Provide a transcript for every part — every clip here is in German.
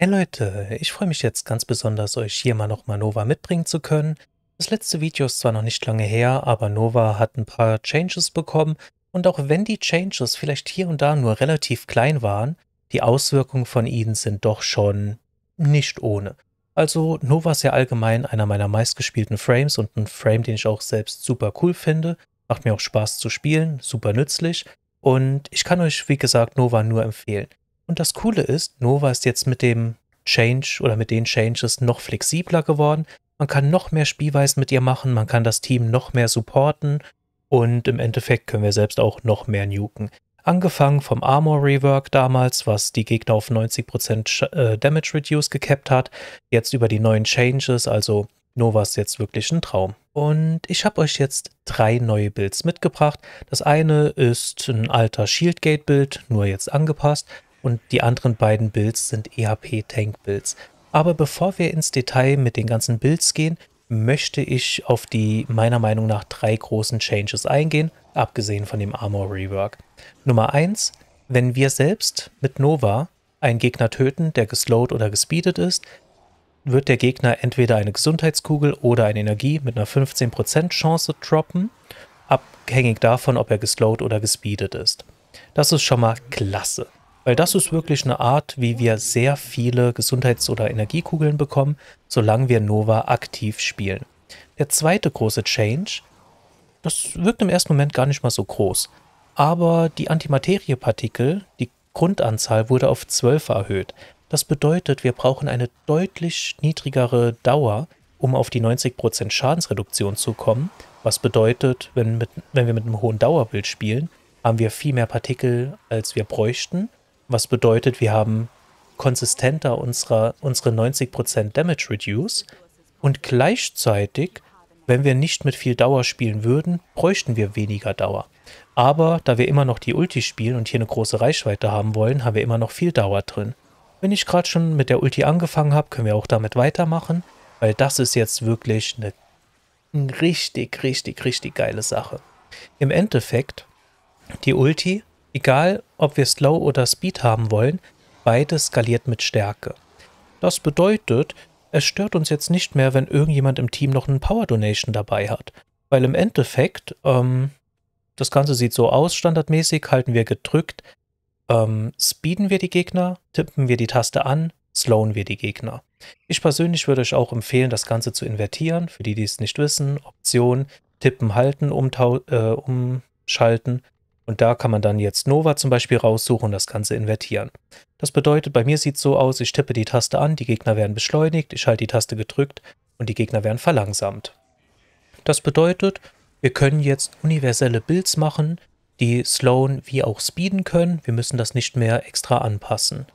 Hey Leute, ich freue mich jetzt ganz besonders, euch hier mal nochmal Nova mitbringen zu können. Das letzte Video ist zwar noch nicht lange her, aber Nova hat ein paar Changes bekommen und auch wenn die Changes vielleicht hier und da nur relativ klein waren, die Auswirkungen von ihnen sind doch schon nicht ohne. Also Nova ist ja allgemein einer meiner meistgespielten Frames und ein Frame, den ich auch selbst super cool finde. Macht mir auch Spaß zu spielen, super nützlich und ich kann euch, wie gesagt, Nova nur empfehlen. Und das Coole ist, Nova ist jetzt mit dem Change oder mit den Changes noch flexibler geworden. Man kann noch mehr Spielweisen mit ihr machen, man kann das Team noch mehr supporten und im Endeffekt können wir selbst auch noch mehr nuken. Angefangen vom Armor Rework damals, was die Gegner auf 90% äh, Damage Reduce gekappt hat, jetzt über die neuen Changes, also Nova ist jetzt wirklich ein Traum. Und ich habe euch jetzt drei neue Builds mitgebracht. Das eine ist ein alter Shieldgate-Build, nur jetzt angepasst und die anderen beiden Builds sind EHP-Tank-Builds. Aber bevor wir ins Detail mit den ganzen Builds gehen, möchte ich auf die meiner Meinung nach drei großen Changes eingehen, abgesehen von dem Armor Rework. Nummer eins: wenn wir selbst mit Nova einen Gegner töten, der geslowed oder gespeedet ist, wird der Gegner entweder eine Gesundheitskugel oder eine Energie mit einer 15% Chance droppen, abhängig davon, ob er geslowed oder gespeedet ist. Das ist schon mal klasse. Weil das ist wirklich eine Art, wie wir sehr viele Gesundheits- oder Energiekugeln bekommen, solange wir Nova aktiv spielen. Der zweite große Change, das wirkt im ersten Moment gar nicht mal so groß. Aber die Antimateriepartikel, die Grundanzahl wurde auf 12 erhöht. Das bedeutet, wir brauchen eine deutlich niedrigere Dauer, um auf die 90% Schadensreduktion zu kommen. Was bedeutet, wenn, mit, wenn wir mit einem hohen Dauerbild spielen, haben wir viel mehr Partikel, als wir bräuchten was bedeutet, wir haben konsistenter unsere, unsere 90% Damage Reduce und gleichzeitig, wenn wir nicht mit viel Dauer spielen würden, bräuchten wir weniger Dauer. Aber da wir immer noch die Ulti spielen und hier eine große Reichweite haben wollen, haben wir immer noch viel Dauer drin. Wenn ich gerade schon mit der Ulti angefangen habe, können wir auch damit weitermachen, weil das ist jetzt wirklich eine, eine richtig, richtig, richtig geile Sache. Im Endeffekt, die Ulti, egal ob wir Slow oder Speed haben wollen, beides skaliert mit Stärke. Das bedeutet, es stört uns jetzt nicht mehr, wenn irgendjemand im Team noch einen Power Donation dabei hat. Weil im Endeffekt, ähm, das Ganze sieht so aus, standardmäßig halten wir gedrückt, ähm, speeden wir die Gegner, tippen wir die Taste an, slowen wir die Gegner. Ich persönlich würde euch auch empfehlen, das Ganze zu invertieren, für die, die es nicht wissen, Option, tippen, halten, äh, umschalten und da kann man dann jetzt Nova zum Beispiel raussuchen und das Ganze invertieren. Das bedeutet, bei mir sieht es so aus, ich tippe die Taste an, die Gegner werden beschleunigt, ich halte die Taste gedrückt und die Gegner werden verlangsamt. Das bedeutet, wir können jetzt universelle Builds machen, die Sloan wie auch speeden können. Wir müssen das nicht mehr extra anpassen.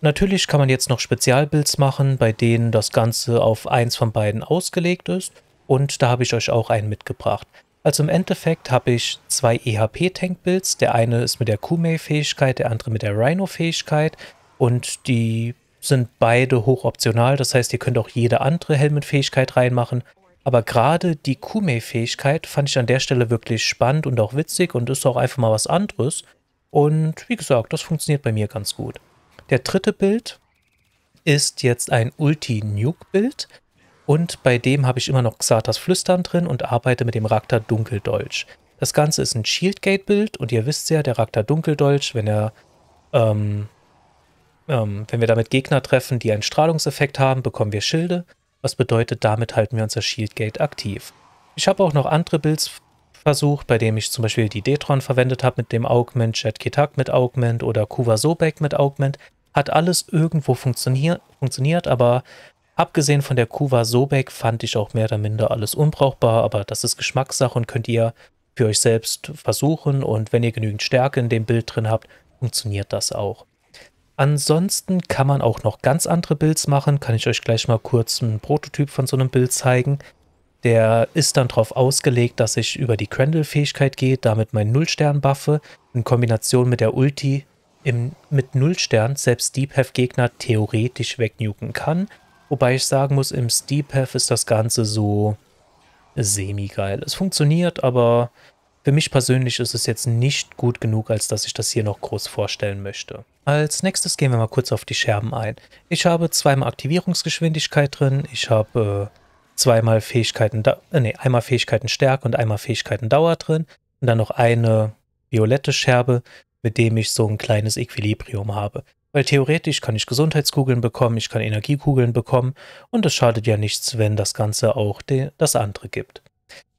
Natürlich kann man jetzt noch Spezialbuilds machen, bei denen das Ganze auf eins von beiden ausgelegt ist. Und da habe ich euch auch einen mitgebracht. Also im Endeffekt habe ich zwei EHP-Tank-Builds. Der eine ist mit der Kume-Fähigkeit, der andere mit der Rhino-Fähigkeit. Und die sind beide hochoptional. Das heißt, ihr könnt auch jede andere Helmet-Fähigkeit reinmachen. Aber gerade die Kume-Fähigkeit fand ich an der Stelle wirklich spannend und auch witzig und ist auch einfach mal was anderes. Und wie gesagt, das funktioniert bei mir ganz gut. Der dritte Bild ist jetzt ein Ulti-Nuke-Bild. Und bei dem habe ich immer noch Xatas Flüstern drin und arbeite mit dem Rakta Dunkeldolch. Das Ganze ist ein Shieldgate-Bild und ihr wisst ja, der Rakta Dunkeldolch, wenn er, ähm, ähm, wenn wir damit Gegner treffen, die einen Strahlungseffekt haben, bekommen wir Schilde. Was bedeutet, damit halten wir unser Shieldgate aktiv. Ich habe auch noch andere Builds versucht, bei dem ich zum Beispiel die Detron verwendet habe mit dem Augment, Jet Kitak mit Augment oder Kuva Sobek mit Augment. Hat alles irgendwo funktionier funktioniert, aber Abgesehen von der Kuva Sobek fand ich auch mehr oder minder alles unbrauchbar, aber das ist Geschmackssache und könnt ihr für euch selbst versuchen und wenn ihr genügend Stärke in dem Bild drin habt, funktioniert das auch. Ansonsten kann man auch noch ganz andere Builds machen, kann ich euch gleich mal kurz einen Prototyp von so einem Bild zeigen. Der ist dann darauf ausgelegt, dass ich über die Crandall-Fähigkeit gehe, damit mein Nullstern buffe, in Kombination mit der Ulti im, mit Nullstern selbst Deep Have Gegner theoretisch wegnuken kann Wobei ich sagen muss, im Steep Path ist das Ganze so semi-geil. Es funktioniert, aber für mich persönlich ist es jetzt nicht gut genug, als dass ich das hier noch groß vorstellen möchte. Als nächstes gehen wir mal kurz auf die Scherben ein. Ich habe zweimal Aktivierungsgeschwindigkeit drin, ich habe äh, zweimal Fähigkeiten, äh, nee, einmal Fähigkeiten Stärke und einmal Fähigkeiten Dauer drin und dann noch eine violette Scherbe, mit dem ich so ein kleines Equilibrium habe. Weil theoretisch kann ich Gesundheitskugeln bekommen, ich kann Energiekugeln bekommen und es schadet ja nichts, wenn das Ganze auch das andere gibt.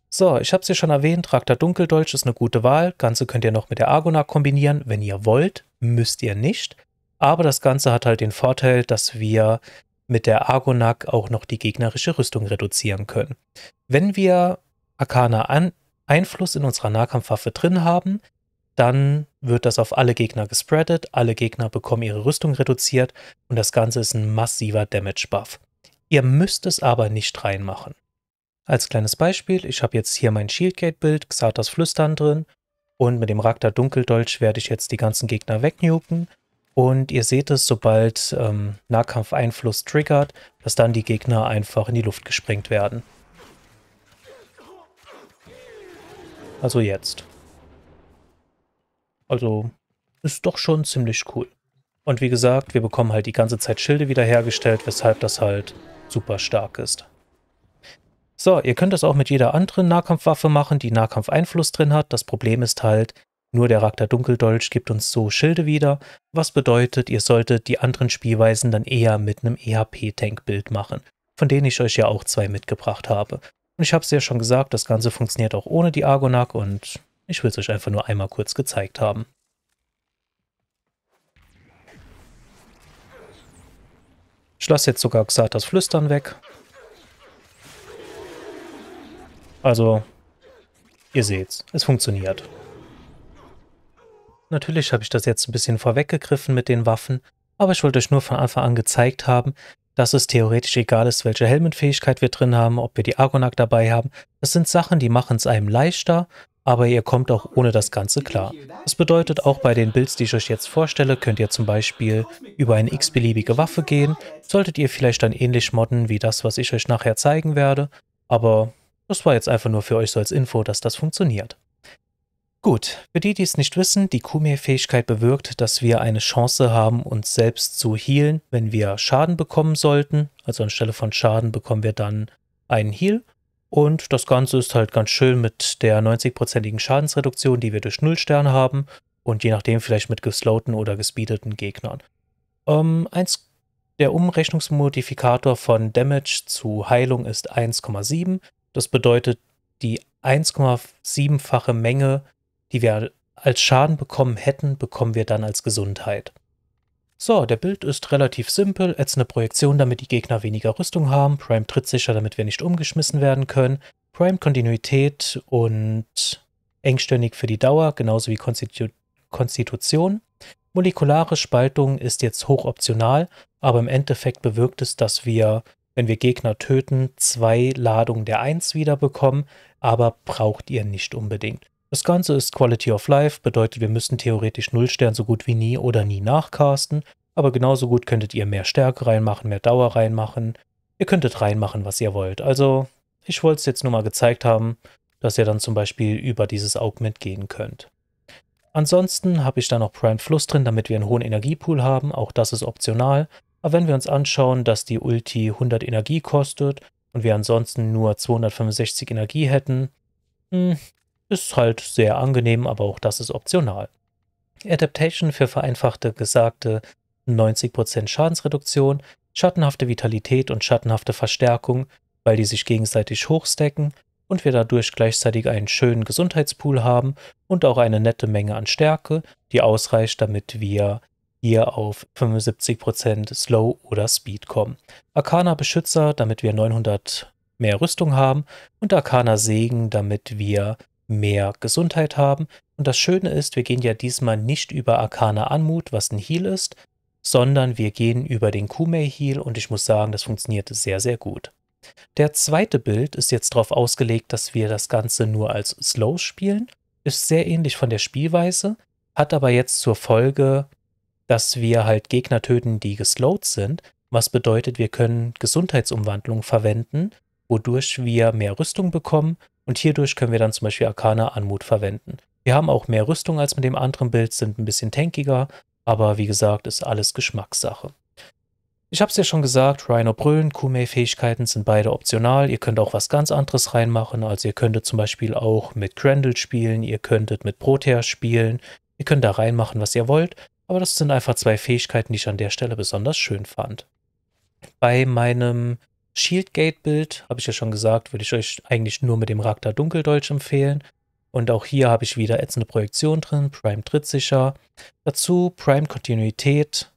So, ich habe es ja schon erwähnt, Traktor Dunkeldolch ist eine gute Wahl. Ganze könnt ihr noch mit der Argonaut kombinieren, wenn ihr wollt, müsst ihr nicht. Aber das Ganze hat halt den Vorteil, dass wir mit der Argonak auch noch die gegnerische Rüstung reduzieren können. Wenn wir Arcana Einfluss in unserer Nahkampfwaffe drin haben, dann wird das auf alle Gegner gespreadet, alle Gegner bekommen ihre Rüstung reduziert und das Ganze ist ein massiver Damage-Buff. Ihr müsst es aber nicht reinmachen. Als kleines Beispiel, ich habe jetzt hier mein Shieldgate-Bild, Xatas Flüstern drin und mit dem Rakta Dunkeldolch werde ich jetzt die ganzen Gegner wegnuken und ihr seht es, sobald ähm, Nahkampfeinfluss triggert, dass dann die Gegner einfach in die Luft gesprengt werden. Also jetzt. Also ist doch schon ziemlich cool. Und wie gesagt, wir bekommen halt die ganze Zeit Schilde wiederhergestellt, weshalb das halt super stark ist. So, ihr könnt das auch mit jeder anderen Nahkampfwaffe machen, die Nahkampfeinfluss drin hat. Das Problem ist halt, nur der Rakter Dunkeldolch gibt uns so Schilde wieder, was bedeutet, ihr solltet die anderen Spielweisen dann eher mit einem EHP-Tank-Bild machen, von denen ich euch ja auch zwei mitgebracht habe. Und ich habe es ja schon gesagt, das Ganze funktioniert auch ohne die Argonac und ich will es euch einfach nur einmal kurz gezeigt haben. Ich lasse jetzt sogar Xatas Flüstern weg. Also, ihr seht's, es funktioniert. Natürlich habe ich das jetzt ein bisschen vorweggegriffen mit den Waffen, aber ich wollte euch nur von Anfang an gezeigt haben, dass es theoretisch egal ist, welche Helmenfähigkeit wir drin haben, ob wir die Argonack dabei haben. Das sind Sachen, die machen es einem leichter aber ihr kommt auch ohne das Ganze klar. Das bedeutet, auch bei den Builds, die ich euch jetzt vorstelle, könnt ihr zum Beispiel über eine x-beliebige Waffe gehen. Solltet ihr vielleicht dann ähnlich modden wie das, was ich euch nachher zeigen werde. Aber das war jetzt einfach nur für euch so als Info, dass das funktioniert. Gut, für die, die es nicht wissen, die Kumir-Fähigkeit bewirkt, dass wir eine Chance haben, uns selbst zu healen, wenn wir Schaden bekommen sollten. Also anstelle von Schaden bekommen wir dann einen Heal und das Ganze ist halt ganz schön mit der 90%igen Schadensreduktion, die wir durch Nullsterne haben. Und je nachdem vielleicht mit gesloten oder gespeedeten Gegnern. Ähm, eins, der Umrechnungsmodifikator von Damage zu Heilung ist 1,7. Das bedeutet, die 1,7-fache Menge, die wir als Schaden bekommen hätten, bekommen wir dann als Gesundheit. So, der Bild ist relativ simpel, jetzt eine Projektion, damit die Gegner weniger Rüstung haben, Prime tritt sicher, damit wir nicht umgeschmissen werden können, Prime Kontinuität und engstirnig für die Dauer, genauso wie Konstitu Konstitution. Molekulare Spaltung ist jetzt hochoptional, aber im Endeffekt bewirkt es, dass wir, wenn wir Gegner töten, zwei Ladungen der 1 wiederbekommen, aber braucht ihr nicht unbedingt. Das Ganze ist Quality of Life, bedeutet, wir müssen theoretisch Nullstern so gut wie nie oder nie nachcasten, aber genauso gut könntet ihr mehr Stärke reinmachen, mehr Dauer reinmachen. Ihr könntet reinmachen, was ihr wollt. Also, ich wollte es jetzt nur mal gezeigt haben, dass ihr dann zum Beispiel über dieses Augment gehen könnt. Ansonsten habe ich da noch Prime Fluss drin, damit wir einen hohen Energiepool haben. Auch das ist optional. Aber wenn wir uns anschauen, dass die Ulti 100 Energie kostet und wir ansonsten nur 265 Energie hätten, hm, ist halt sehr angenehm, aber auch das ist optional. Adaptation für vereinfachte gesagte 90% Schadensreduktion, schattenhafte Vitalität und schattenhafte Verstärkung, weil die sich gegenseitig hochstecken und wir dadurch gleichzeitig einen schönen Gesundheitspool haben und auch eine nette Menge an Stärke, die ausreicht, damit wir hier auf 75% Slow oder Speed kommen. Arcana Beschützer, damit wir 900 mehr Rüstung haben und Arcana Segen, damit wir mehr Gesundheit haben. Und das Schöne ist, wir gehen ja diesmal nicht über Arcana Anmut, was ein Heal ist, sondern wir gehen über den Kumei Heal und ich muss sagen, das funktioniert sehr, sehr gut. Der zweite Bild ist jetzt darauf ausgelegt, dass wir das Ganze nur als Slow spielen, ist sehr ähnlich von der Spielweise, hat aber jetzt zur Folge, dass wir halt Gegner töten, die geslowed sind, was bedeutet, wir können Gesundheitsumwandlung verwenden, wodurch wir mehr Rüstung bekommen und hierdurch können wir dann zum Beispiel Arcana Anmut verwenden. Wir haben auch mehr Rüstung als mit dem anderen Bild, sind ein bisschen tankiger, aber wie gesagt, ist alles Geschmackssache. Ich habe es ja schon gesagt, Rhino Brüllen, Kume-Fähigkeiten sind beide optional. Ihr könnt auch was ganz anderes reinmachen. Also ihr könntet zum Beispiel auch mit Grendel spielen, ihr könntet mit Proteas spielen. Ihr könnt da reinmachen, was ihr wollt. Aber das sind einfach zwei Fähigkeiten, die ich an der Stelle besonders schön fand. Bei meinem Shieldgate-Bild, habe ich ja schon gesagt, würde ich euch eigentlich nur mit dem Ragnar Dunkeldeutsch empfehlen. Und auch hier habe ich wieder ätzende Projektion drin, Prime trittsicher. Dazu Prime Kontinuität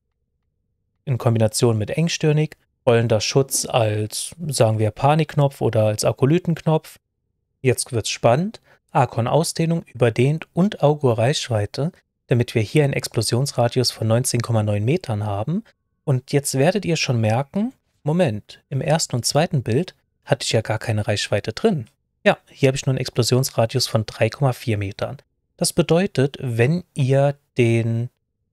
in Kombination mit engstirnig, rollender Schutz als, sagen wir, Panikknopf oder als Akolytenknopf. Jetzt wird's spannend. Arkon Ausdehnung überdehnt und Augur Reichweite, damit wir hier einen Explosionsradius von 19,9 Metern haben. Und jetzt werdet ihr schon merken, Moment, im ersten und zweiten Bild hatte ich ja gar keine Reichweite drin. Ja, hier habe ich nur einen Explosionsradius von 3,4 Metern. Das bedeutet, wenn ihr den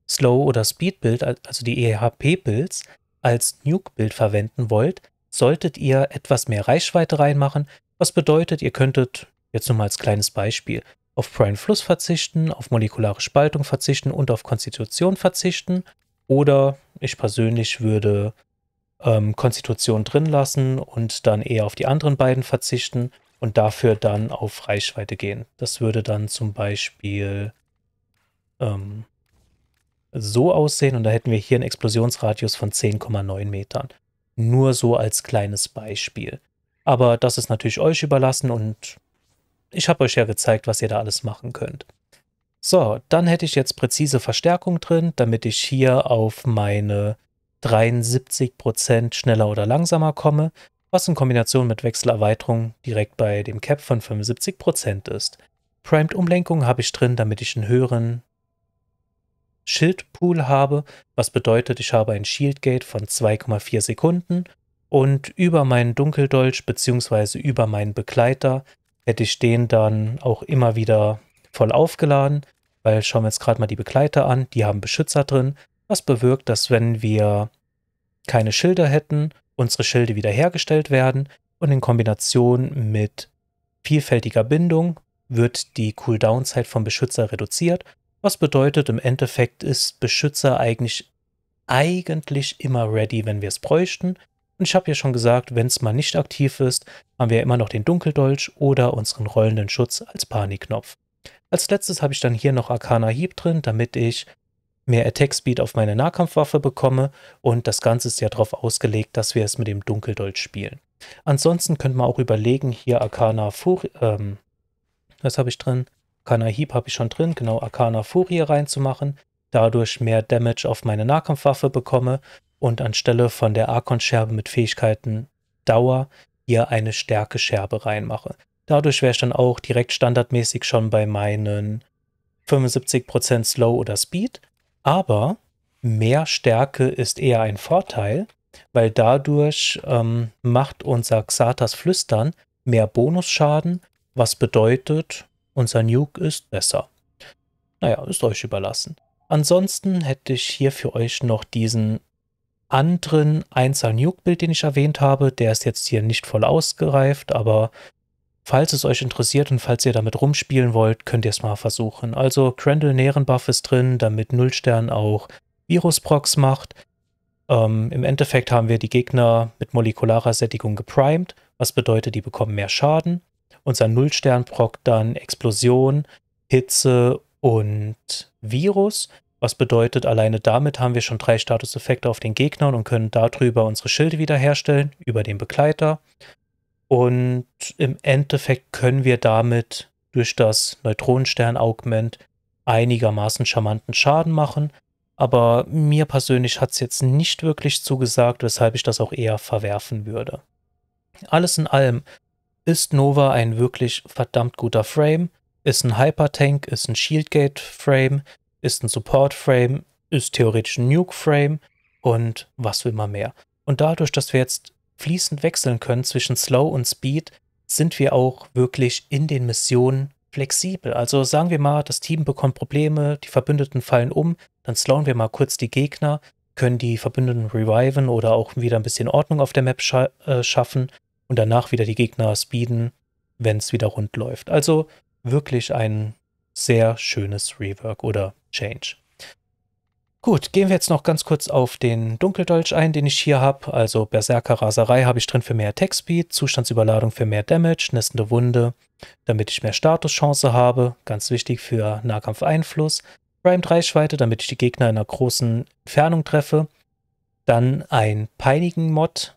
Slow- oder Speed-Bild, also die EHP-Builds, als Nuke-Bild verwenden wollt, solltet ihr etwas mehr Reichweite reinmachen. Was bedeutet, ihr könntet, jetzt nur mal als kleines Beispiel, auf Prime Fluss verzichten, auf molekulare Spaltung verzichten und auf Konstitution verzichten. Oder ich persönlich würde ähm, Konstitution drin lassen und dann eher auf die anderen beiden verzichten und dafür dann auf Reichweite gehen. Das würde dann zum Beispiel ähm, so aussehen und da hätten wir hier einen Explosionsradius von 10,9 Metern. Nur so als kleines Beispiel. Aber das ist natürlich euch überlassen und ich habe euch ja gezeigt, was ihr da alles machen könnt. So, dann hätte ich jetzt präzise Verstärkung drin, damit ich hier auf meine 73 schneller oder langsamer komme, was in Kombination mit Wechselerweiterung direkt bei dem Cap von 75 ist. Primed Umlenkung habe ich drin, damit ich einen höheren Schildpool habe, was bedeutet, ich habe ein Shieldgate von 2,4 Sekunden und über meinen Dunkeldolch bzw. über meinen Begleiter hätte ich den dann auch immer wieder voll aufgeladen, weil schauen wir jetzt gerade mal die Begleiter an, die haben Beschützer drin, was bewirkt, dass wenn wir keine Schilder hätten, unsere Schilde wiederhergestellt werden und in Kombination mit vielfältiger Bindung wird die Cooldown-Zeit vom Beschützer reduziert, was bedeutet im Endeffekt ist Beschützer eigentlich eigentlich immer ready, wenn wir es bräuchten. Und ich habe ja schon gesagt, wenn es mal nicht aktiv ist, haben wir immer noch den Dunkeldolch oder unseren rollenden Schutz als Panikknopf. Als letztes habe ich dann hier noch Arcana Hieb drin, damit ich mehr Attack Speed auf meine Nahkampfwaffe bekomme und das Ganze ist ja darauf ausgelegt, dass wir es mit dem Dunkeldolch spielen. Ansonsten könnte man auch überlegen, hier Arcana Furie, ähm, was habe ich drin? Arcana Heap habe ich schon drin, genau Arcana Furie reinzumachen, dadurch mehr Damage auf meine Nahkampfwaffe bekomme und anstelle von der Archon-Scherbe mit Fähigkeiten Dauer hier eine Stärke-Scherbe reinmache. Dadurch wäre ich dann auch direkt standardmäßig schon bei meinen 75% Slow oder Speed aber mehr Stärke ist eher ein Vorteil, weil dadurch ähm, macht unser Xatas Flüstern mehr Bonusschaden, was bedeutet, unser Nuke ist besser. Naja, ist euch überlassen. Ansonsten hätte ich hier für euch noch diesen anderen 1er Nuke-Bild, den ich erwähnt habe. Der ist jetzt hier nicht voll ausgereift, aber Falls es euch interessiert und falls ihr damit rumspielen wollt, könnt ihr es mal versuchen. Also Crandall Nährenbuff ist drin, damit Nullstern auch Virusprox macht. Ähm, Im Endeffekt haben wir die Gegner mit molekularer Sättigung geprimed, was bedeutet, die bekommen mehr Schaden. Unser Nullstern prockt dann Explosion, Hitze und Virus, was bedeutet, alleine damit haben wir schon drei Statuseffekte auf den Gegnern und können darüber unsere Schilde wiederherstellen, über den Begleiter. Und im Endeffekt können wir damit durch das Neutronenstern-Augment einigermaßen charmanten Schaden machen. Aber mir persönlich hat es jetzt nicht wirklich zugesagt, weshalb ich das auch eher verwerfen würde. Alles in allem ist Nova ein wirklich verdammt guter Frame, ist ein Hypertank, ist ein Shieldgate-Frame, ist ein Support-Frame, ist theoretisch ein Nuke-Frame und was will man mehr. Und dadurch, dass wir jetzt fließend wechseln können zwischen Slow und Speed, sind wir auch wirklich in den Missionen flexibel. Also sagen wir mal, das Team bekommt Probleme, die Verbündeten fallen um, dann slowen wir mal kurz die Gegner, können die Verbündeten reviven oder auch wieder ein bisschen Ordnung auf der Map scha äh, schaffen und danach wieder die Gegner speeden, wenn es wieder rund läuft. Also wirklich ein sehr schönes Rework oder Change. Gut, gehen wir jetzt noch ganz kurz auf den Dunkeldolch ein, den ich hier habe. Also Berserker Raserei habe ich drin für mehr Attack Speed, Zustandsüberladung für mehr Damage, nässende Wunde, damit ich mehr Statuschance habe, ganz wichtig für Nahkampfeinfluss, Primed Reichweite, damit ich die Gegner in einer großen Entfernung treffe, dann ein Peinigen-Mod,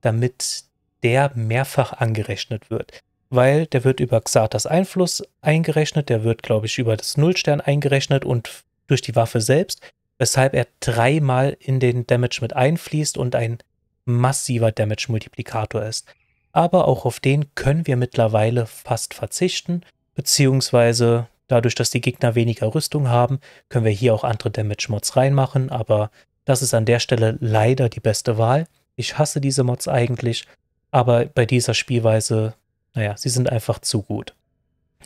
damit der mehrfach angerechnet wird. Weil der wird über Xatas Einfluss eingerechnet, der wird, glaube ich, über das Nullstern eingerechnet und durch die Waffe selbst weshalb er dreimal in den Damage mit einfließt und ein massiver Damage-Multiplikator ist. Aber auch auf den können wir mittlerweile fast verzichten, beziehungsweise dadurch, dass die Gegner weniger Rüstung haben, können wir hier auch andere Damage-Mods reinmachen, aber das ist an der Stelle leider die beste Wahl. Ich hasse diese Mods eigentlich, aber bei dieser Spielweise, naja, sie sind einfach zu gut.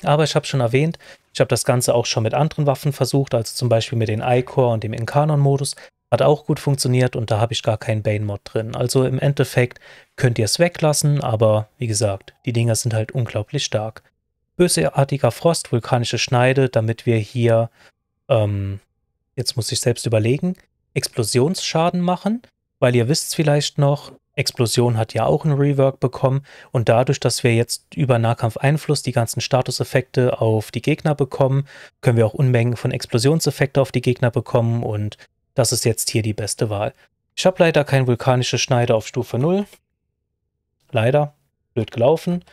Aber ich habe schon erwähnt, ich habe das Ganze auch schon mit anderen Waffen versucht, also zum Beispiel mit den I-Core und dem Inkanon-Modus. Hat auch gut funktioniert und da habe ich gar keinen Bane-Mod drin. Also im Endeffekt könnt ihr es weglassen, aber wie gesagt, die Dinger sind halt unglaublich stark. Bösartiger Frost, vulkanische Schneide, damit wir hier, ähm, jetzt muss ich selbst überlegen, Explosionsschaden machen, weil ihr wisst es vielleicht noch, Explosion hat ja auch ein Rework bekommen und dadurch, dass wir jetzt über Nahkampfeinfluss die ganzen Statuseffekte auf die Gegner bekommen, können wir auch Unmengen von Explosionseffekten auf die Gegner bekommen und das ist jetzt hier die beste Wahl. Ich habe leider kein vulkanisches Schneider auf Stufe 0. Leider. Blöd gelaufen.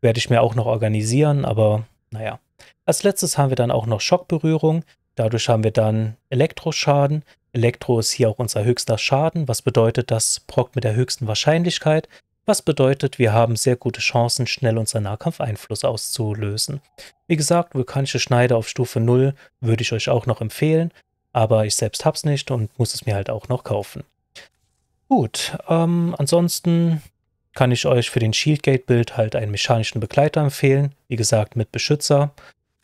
Werde ich mir auch noch organisieren, aber naja. Als letztes haben wir dann auch noch Schockberührung. Dadurch haben wir dann Elektroschaden. Elektro ist hier auch unser höchster Schaden, was bedeutet, das Prockt mit der höchsten Wahrscheinlichkeit, was bedeutet, wir haben sehr gute Chancen, schnell unseren Nahkampfeinfluss auszulösen. Wie gesagt, vulkanische Schneide auf Stufe 0 würde ich euch auch noch empfehlen, aber ich selbst hab's nicht und muss es mir halt auch noch kaufen. Gut, ähm, ansonsten kann ich euch für den shieldgate bild halt einen mechanischen Begleiter empfehlen, wie gesagt mit Beschützer.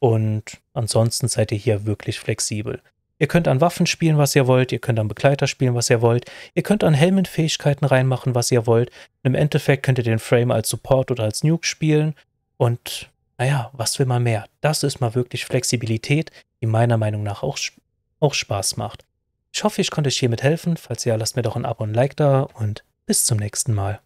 Und ansonsten seid ihr hier wirklich flexibel. Ihr könnt an Waffen spielen, was ihr wollt, ihr könnt an Begleiter spielen, was ihr wollt, ihr könnt an Helmenfähigkeiten reinmachen, was ihr wollt. Im Endeffekt könnt ihr den Frame als Support oder als Nuke spielen. Und naja, was will man mehr? Das ist mal wirklich Flexibilität, die meiner Meinung nach auch, auch Spaß macht. Ich hoffe, ich konnte euch hiermit helfen. Falls ja, lasst mir doch ein Abo und ein Like da und bis zum nächsten Mal.